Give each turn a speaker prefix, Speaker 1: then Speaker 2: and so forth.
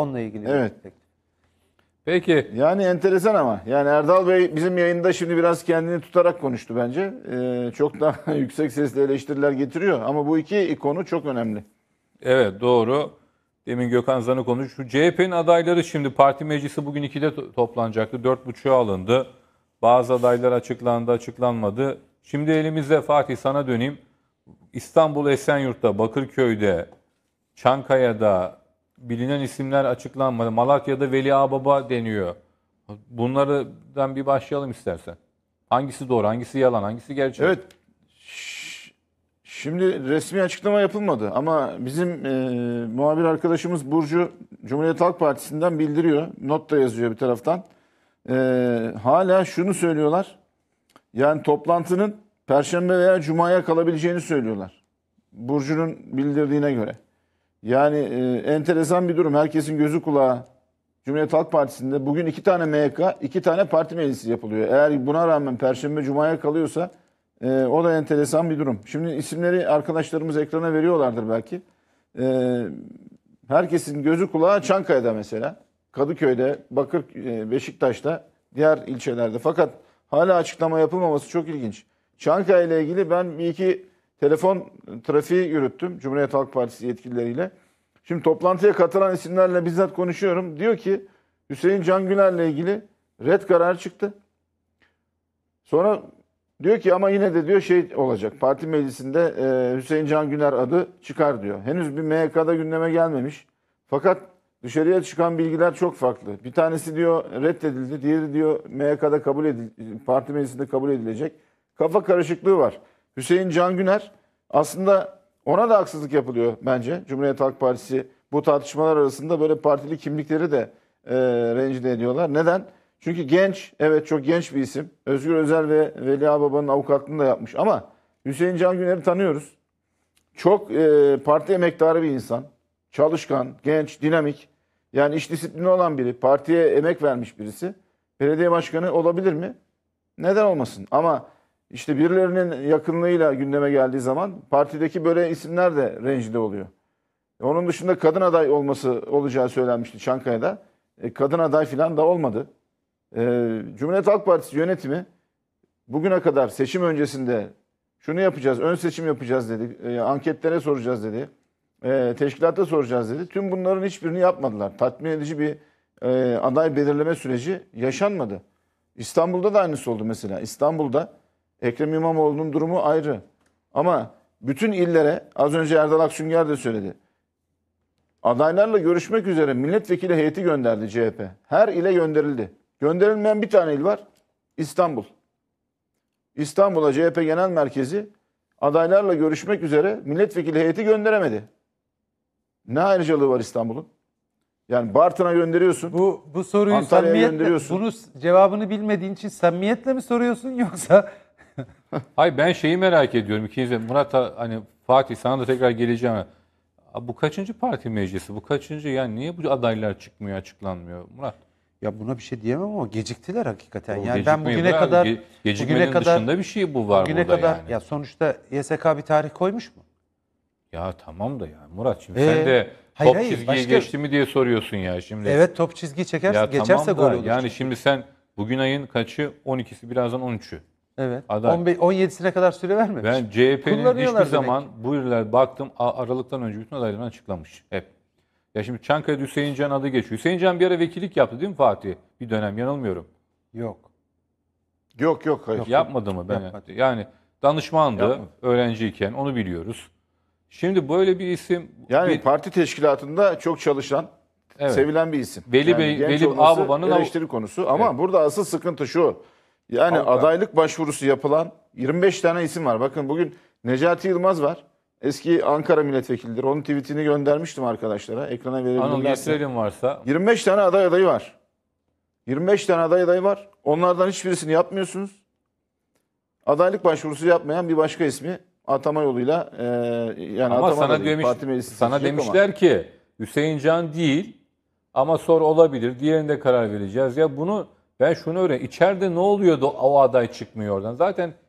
Speaker 1: Onunla ilgili evet. bir Peki. Yani enteresan ama. Yani Erdal Bey bizim yayında şimdi biraz kendini tutarak konuştu bence. Ee, çok daha yüksek sesle eleştiriler getiriyor. Ama bu iki konu çok önemli.
Speaker 2: Evet doğru. Demin Gökhan Zan'ı konuştu Şu CHP'nin adayları şimdi parti meclisi bugün 2'de to toplanacaktı. 4.30'a alındı. Bazı adaylar açıklandı, açıklanmadı. Şimdi elimizde Fatih sana döneyim. İstanbul Esenyurt'ta, Bakırköy'de, Çankaya'da, bilinen isimler açıklanmadı. Malatya'da Veli Ağbaba deniyor. Bunlardan bir başlayalım istersen. Hangisi doğru, hangisi yalan, hangisi gerçek? Evet. Şimdi
Speaker 1: resmi açıklama yapılmadı ama bizim e, muhabir arkadaşımız Burcu Cumhuriyet Halk Partisi'nden bildiriyor. Not da yazıyor bir taraftan. E, hala şunu söylüyorlar. Yani toplantının Perşembe veya Cuma'ya kalabileceğini söylüyorlar. Burcu'nun bildirdiğine göre. Yani e, enteresan bir durum. Herkesin gözü kulağı. Cumhuriyet Halk Partisi'nde bugün iki tane MYK, iki tane parti meclisi yapılıyor. Eğer buna rağmen Perşembe Cuma'ya kalıyorsa e, o da enteresan bir durum. Şimdi isimleri arkadaşlarımız ekrana veriyorlardır belki. E, herkesin gözü kulağı Çankaya'da mesela. Kadıköy'de, Bakır, e, Beşiktaş'ta, diğer ilçelerde. Fakat hala açıklama yapılmaması çok ilginç. Çankaya ile ilgili ben bir iki telefon trafiği yürüttüm Cumhuriyet Halk Partisi yetkilileriyle. Şimdi toplantıya katılan isimlerle bizzat konuşuyorum. Diyor ki Hüseyin Can Güler'le ilgili red kararı çıktı. Sonra diyor ki ama yine de diyor şey olacak. Parti meclisinde e, Hüseyin Can Güler adı çıkar diyor. Henüz bir MHK'da gündeme gelmemiş. Fakat dışarıya çıkan bilgiler çok farklı. Bir tanesi diyor reddedildi, diğeri diyor MHK'da kabul edil parti meclisinde kabul edilecek. Kafa karışıklığı var. Hüseyin Can Güner aslında ona da haksızlık yapılıyor bence. Cumhuriyet Halk Partisi bu tartışmalar arasında böyle partili kimlikleri de e, rencide ediyorlar. Neden? Çünkü genç, evet çok genç bir isim. Özgür Özel ve Veli Ağbaba'nın avukatlığını da yapmış. Ama Hüseyin Can Güner'i tanıyoruz. Çok e, parti emektarı bir insan. Çalışkan, genç, dinamik. Yani iş disiplini olan biri. Partiye emek vermiş birisi. Belediye başkanı olabilir mi? Neden olmasın? Ama işte birilerinin yakınlığıyla gündeme geldiği zaman partideki böyle isimler de rencide oluyor. Onun dışında kadın aday olması olacağı söylenmişti Çankaya'da. E, kadın aday falan da olmadı. E, Cumhuriyet Halk Partisi yönetimi bugüne kadar seçim öncesinde şunu yapacağız, ön seçim yapacağız dedi, e, anketlere soracağız dedi, e, teşkilatta soracağız dedi. Tüm bunların hiçbirini yapmadılar. Tatmin edici bir e, aday belirleme süreci yaşanmadı. İstanbul'da da aynısı oldu mesela. İstanbul'da Ekrem İmamoğlu'nun durumu ayrı. Ama bütün illere az önce Erdal Aksünger de söyledi. Adaylarla görüşmek üzere milletvekili heyeti gönderdi CHP. Her ile gönderildi. Gönderilmeyen bir tane il var. İstanbul. İstanbul'a CHP Genel Merkezi adaylarla görüşmek üzere milletvekili heyeti gönderemedi. Ne ayrıcalığı var İstanbul'un? Yani Bartın'a gönderiyorsun. Bu bu soruyu Antalya'ya gönderiyorsun.
Speaker 2: Bunu cevabını bilmediğin için samimiyetle mi soruyorsun yoksa Hayır ben şeyi merak ediyorum. İkinize Murat'a hani Fatih sana da tekrar geleceğim. Bu kaçıncı parti meclisi? Bu kaçıncı? Yani niye bu adaylar çıkmıyor, açıklanmıyor? Murat. Ya buna bir şey diyemem ama geciktiler hakikaten. o yani ben bugüne kadar Ge- bugüne kadar dışında bir şey bu var bugüne burada kadar yani. ya sonuçta YSK bir tarih koymuş mu? Ya tamam da ya Murat şimdi ee, sen de hayır, top hayır, çizgiyi başka- geçti mi diye soruyorsun ya şimdi. Evet top çizgi çekerse geçerse tamam da gol olur. yani şimdi sen bugün ayın kaçı? 12'si birazdan 13'ü. Evet. Aday. 15, 17'sine kadar süre vermemiş. Ben CHP'nin hiçbir demek. zaman bu yıllar baktım Aralık'tan önce bütün adaylarını açıklamış. Hep. Ya şimdi Çankaya'da Hüseyin Can adı geçiyor. Hüseyin Can bir ara vekillik yaptı değil mi Fatih? Bir dönem yanılmıyorum. Yok.
Speaker 1: Yok yok hayır. Yapmadı mı? Ben Yapmadı. Yani
Speaker 2: danışmandı Yapmadı. öğrenciyken onu biliyoruz. Şimdi böyle bir isim... Yani bir... parti teşkilatında çok çalışan, evet. sevilen
Speaker 1: bir isim. Veli yani Bey, Veli Ağbaba'nın... Eleştiri av... konusu ama evet. burada asıl sıkıntı şu. Yani Halka. adaylık başvurusu yapılan 25 tane isim var. Bakın bugün Necati Yılmaz var. Eski Ankara milletvekilidir. Onun tweetini göndermiştim arkadaşlara. Ekrana Anıl verebilirlerse. varsa. 25 tane aday adayı var. 25 tane aday adayı var. Onlardan hiçbirisini yapmıyorsunuz. Adaylık başvurusu yapmayan bir başka ismi atama yoluyla e,
Speaker 2: yani Ama atama sana değil, demiş, parti meclisi sana seçecek ama. demişler ki Hüseyin Can değil ama sor olabilir. Diğerinde karar vereceğiz. Ya bunu ben şunu öğren. İçeride ne oluyordu o aday çıkmıyor oradan? Zaten